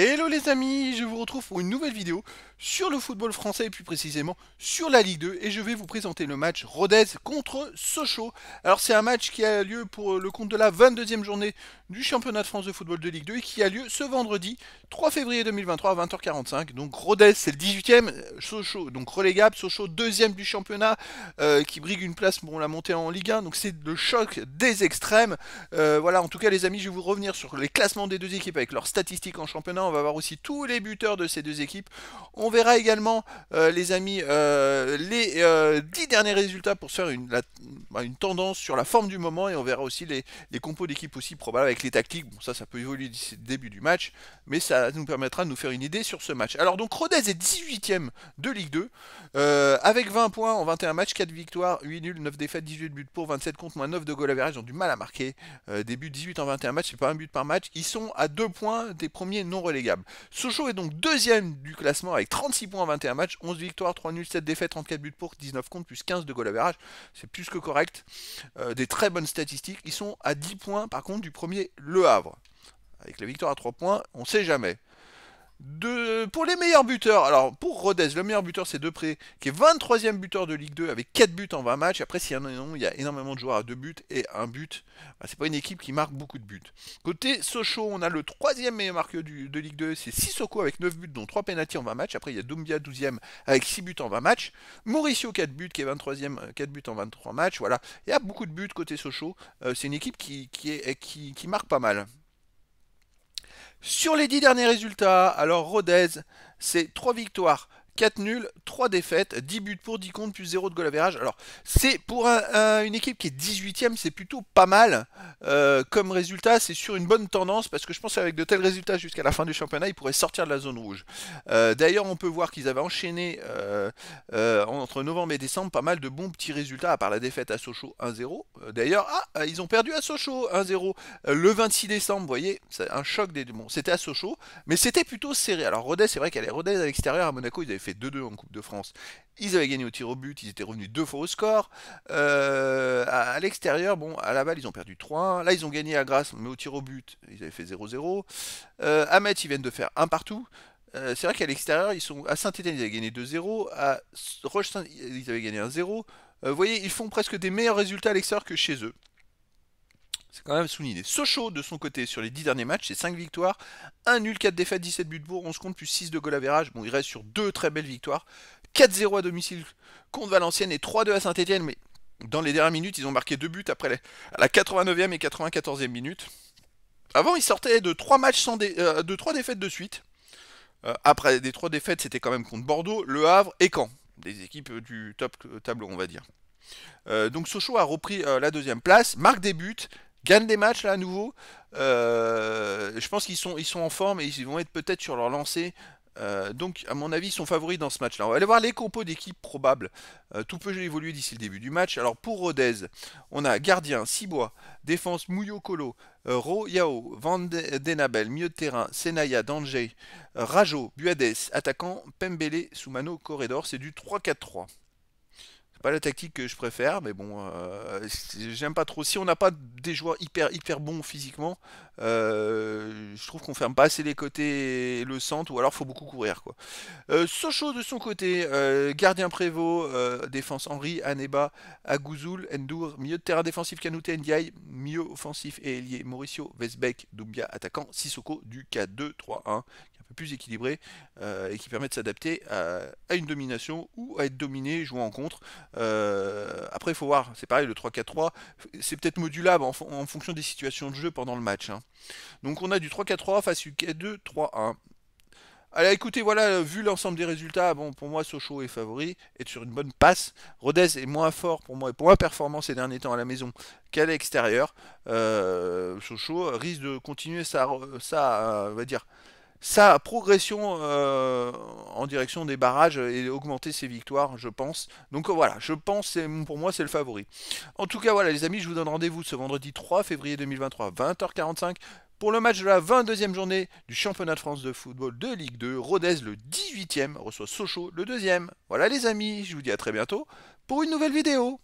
Hello les amis, je vous retrouve pour une nouvelle vidéo sur le football français et plus précisément sur la Ligue 2 et je vais vous présenter le match Rodez contre Sochaux. Alors c'est un match qui a lieu pour le compte de la 22e journée du championnat de France de football de Ligue 2 et qui a lieu ce vendredi 3 février 2023 à 20h45. Donc Rodez c'est le 18e, Sochaux donc relégable, Sochaux 2 du championnat euh, qui brigue une place pour la montée en Ligue 1. Donc c'est le choc des extrêmes. Euh, voilà en tout cas les amis je vais vous revenir sur les classements des deux équipes avec leurs statistiques en championnat on va voir aussi tous les buteurs de ces deux équipes. On verra également, euh, les amis, euh, les 10 euh, derniers résultats pour se faire bah, une, tendance sur la forme du moment. Et on verra aussi les, compos d'équipe aussi probables avec les tactiques. Bon, ça, ça peut évoluer d'ici le début du match. Mais ça nous permettra de nous faire une idée sur ce match. Alors, donc, Rodez est 18ème de Ligue 2. avec 20 points en 21 matchs, 4 victoires, 8 nuls, 9 défaites, 18 buts pour, 27 contre, moins 9 de goal average. Ils ont du mal à marquer. Début, 18 en 21 matchs, c'est pas un but par match. Ils sont à 2 points des premiers non relais relégable. Sochaux est donc deuxième du classement avec 36 points en 21 matchs, 11 victoires, 3 nuls, 7 défaites, 34 buts pour, 19 comptes, plus 15 de goal à C'est plus que correct. Euh, des très bonnes statistiques. Ils sont à 10 points par contre du premier Le Havre. Avec la victoire à 3 points, on sait jamais. De, pour les meilleurs buteurs, alors pour Rodez, le meilleur buteur c'est Depré, qui est 23e buteur de Ligue 2 avec 4 buts en 20 matchs. Après, s'il y en a il y a énormément de joueurs à 2 buts et 1 but. Bah, c'est pas une équipe qui marque beaucoup de buts. Côté Sochaux, on a le 3 meilleur marqueur de Ligue 2, c'est Sissoko avec 9 buts, dont 3 penalties en 20 matchs. Après, il y a Doumbia 12 ème avec 6 buts en 20 matchs. Mauricio 4 buts, qui est 23e, 4 euh, buts en 23 matchs. Voilà, il y a beaucoup de buts côté Sochaux. Euh, c'est une équipe qui, est, qui, qui marque pas mal. Sur les 10 derniers résultats, alors Rodez, c'est 3 victoires, 4 nuls, 3 défaites, 10 buts pour, 10 comptes, plus 0 de goal Alors, c'est pour une équipe qui est 18ème, c'est plutôt pas mal euh, comme résultat. C'est sur une bonne tendance parce que je pense qu'avec de tels résultats jusqu'à la fin du championnat, ils pourraient sortir de la zone rouge. Euh, d'ailleurs, on peut voir qu'ils avaient enchaîné euh, entre novembre et décembre pas mal de bons petits résultats, à part la défaite à Sochaux 1-0. D'ailleurs, ah, ils ont perdu à Sochaux 1-0 le 26 décembre, vous voyez, c'est un choc des deux. c'était à Sochaux, mais c'était plutôt serré. Alors, Rodez, c'est vrai qu'elle est Rodez à l'extérieur, à Monaco, ils avaient fait 2-2 en Coupe de France. Ils avaient gagné au tir au but, ils étaient revenus deux fois au score. Euh, à, l'extérieur, bon, à Laval, ils ont perdu 3-1. Là, ils ont gagné à Grasse, mais au tir au but, ils avaient fait 0-0. Euh, à Metz, ils viennent de faire un partout. Euh, c'est vrai qu'à l'extérieur, ils sont à saint étienne ils avaient gagné 2-0. À Roche, ils avaient gagné 1-0. Euh, vous voyez, ils font presque des meilleurs résultats à l'extérieur que chez eux. C'est quand même souligné. Sochaux, de son côté, sur les 10 derniers matchs, c'est 5 victoires, 1 nul, 4 défaites, 17 buts pour, 11 comptes, plus 6 de goal à Bon, il reste sur 2 très belles victoires. 4-0 à domicile contre Valenciennes et 3-2 à Saint-Etienne. Mais dans les dernières minutes, ils ont marqué 2 buts après la 89e et 94e minute. Avant, ils sortaient de 3 matchs sans euh, de défaites de suite. Euh, après des 3 défaites, c'était quand même contre Bordeaux, Le Havre et Caen. Des équipes du top euh, tableau, on va dire. donc Sochaux a repris la deuxième place, marque des buts, Gagne des matchs là à nouveau. Euh, je pense qu'ils sont, ils sont en forme et ils vont être peut-être sur leur lancée. Euh, donc, à mon avis, ils sont favoris dans ce match-là. On va aller voir les compos d'équipe probables. Euh, tout peut évoluer d'ici le début du match. Alors, pour Rodez, on a gardien, Sibois, défense, Mouyokolo, Ro Yao, Van Denabel, milieu de terrain, Senaya, Danjay, Rajo, Buades, attaquant, Pembele, Soumano, Corridor. C'est du 3-4-3 pas la tactique que je préfère, mais bon, euh, j'aime pas trop. Si on n'a pas des joueurs hyper hyper bons physiquement, euh, je trouve qu'on ferme pas assez les côtés et le centre, ou alors faut beaucoup courir quoi. Euh, Socho de son côté, euh, gardien prévôt défense Henri, Aneba, Agouzoul, Ndour, milieu de terrain défensif Kanouté Ndiaye, milieu offensif et ailier Mauricio Vesbeck, Dumbia attaquant, Sissoko du K2-3-1, plus équilibré euh, et qui permet de s'adapter à, une domination ou à être dominé jouant en contre. Euh, après, il faut voir, c'est pareil, le 3-4-3, c'est peut-être modulable en, fonction des situations de jeu pendant le match. Hein. Donc on a du 3-4-3 face UK 2-3-1. Allez, écoutez, voilà, vu l'ensemble des résultats, bon, pour moi, Sochaux est favori, est sur une bonne passe. Rodez est moins fort pour moi et pour performant ces derniers temps à la maison qu'à l'extérieur. Euh, Sochaux risque de continuer sa, on va dire, sa progression euh, en direction des barrages et augmenter ses victoires, je pense. Donc euh, voilà, je pense, pour moi, c'est le favori. En tout cas, voilà, les amis, je vous donne rendez-vous ce vendredi 3 février 2023, 20h45, pour le match de la 22e journée du championnat de France de football de Ligue 2. Rodez, le 18e, reçoit Sochaux, le 2e. Voilà, les amis, je vous dis à très bientôt pour une nouvelle vidéo.